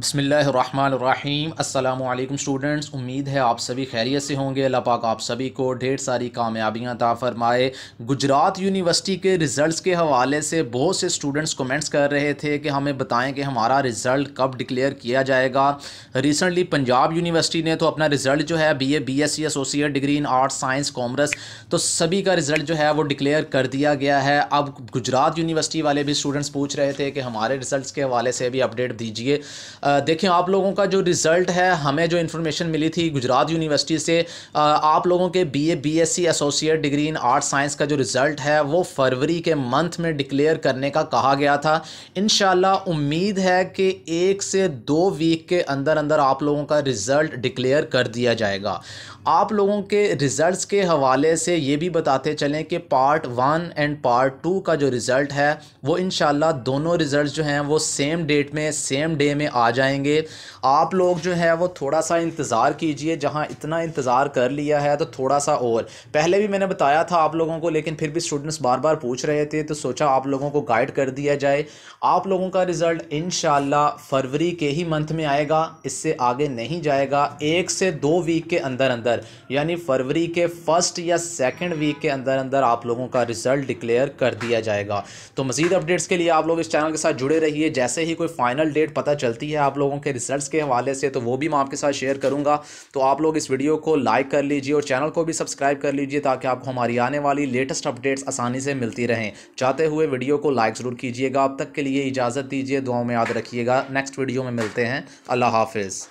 बसमीम् अल्लाम स्टूडेंट्स उम्मीद है आप सभी खैरियत से होंगे अल्लाह पाक आप सभी को ढेर सारी कामयाबियाँ ता फरमाए गुजरात यूनिवर्सिटी के रिज़ल्ट के हवाले से बहुत से स्टूडेंट्स कमेंट्स कर रहे थे कि हमें बताएं कि हमारा रिज़ल्ट कब डिक्लेयर किया जाएगा रिसेंटली पंजाब यूनिवर्सिटी ने तो अपना रिज़ल्ट जो है B A B S C associate degree in arts science commerce तो सभी का रिज़ल्ट जो है वो डिक्लेयर कर दिया गया है अब गुजरात यूनिवर्सिटी वाले भी स्टूडेंट्स पूछ रहे थे कि हमारे रिज़ल्ट के हवाले से भी अपडेट दीजिए देखें आप लोगों का जो रिज़ल्ट है हमें जो इन्फॉर्मेशन मिली थी गुजरात यूनिवर्सिटी से आप लोगों के BA BSc associate degree in art science का जो रिज़ल्ट है वो फरवरी के मंथ में डिक्लेयर करने का कहा गया था इन उम्मीद है कि एक से दो वीक के अंदर अंदर आप लोगों का रिज़ल्ट डिक्लेयर कर दिया जाएगा आप लोगों के रिज़ल्ट के हवाले से ये भी बताते चलें कि part one and part two का जो रिज़ल्ट है वो इन दोनों रिज़ल्ट जो हैं वो सेम डेट में सेम डे में आ जाएंगे आप लोग जो है वो थोड़ा सा इंतज़ार कीजिए जहाँ इतना इंतज़ार कर लिया है तो थोड़ा सा और पहले भी मैंने बताया था आप लोगों को लेकिन फिर भी स्टूडेंट्स बार बार पूछ रहे थे तो सोचा आप लोगों को गाइड कर दिया जाए आप लोगों का रिज़ल्ट इन फरवरी के ही मंथ में आएगा इससे आगे नहीं जाएगा एक से दो वीक के अंदर अंदर यानी फरवरी के फर्स्ट या सेकेंड वीक के अंदर अंदर आप लोगों का रिज़ल्ट डिक्लेयर कर दिया जाएगा तो मज़ीद अपडेट्स के लिए आप लोग इस चैनल के साथ जुड़े रहिए जैसे ही कोई फाइनल डेट पता चलती है आप लोगों के रिसर्च के हवाले से तो वो भी मैं आपके साथ शेयर करूंगा तो आप लोग इस वीडियो को लाइक कर लीजिए और चैनल को भी सब्सक्राइब कर लीजिए ताकि आपको हमारी आने वाली लेटेस्ट अपडेट्स आसानी से मिलती रहें चाहते हुए वीडियो को लाइक ज़रूर कीजिएगा अब तक के लिए इजाज़त दीजिए दुआओं में याद रखिएगा नेक्स्ट वीडियो में मिलते हैं अल्लाह हाफिज़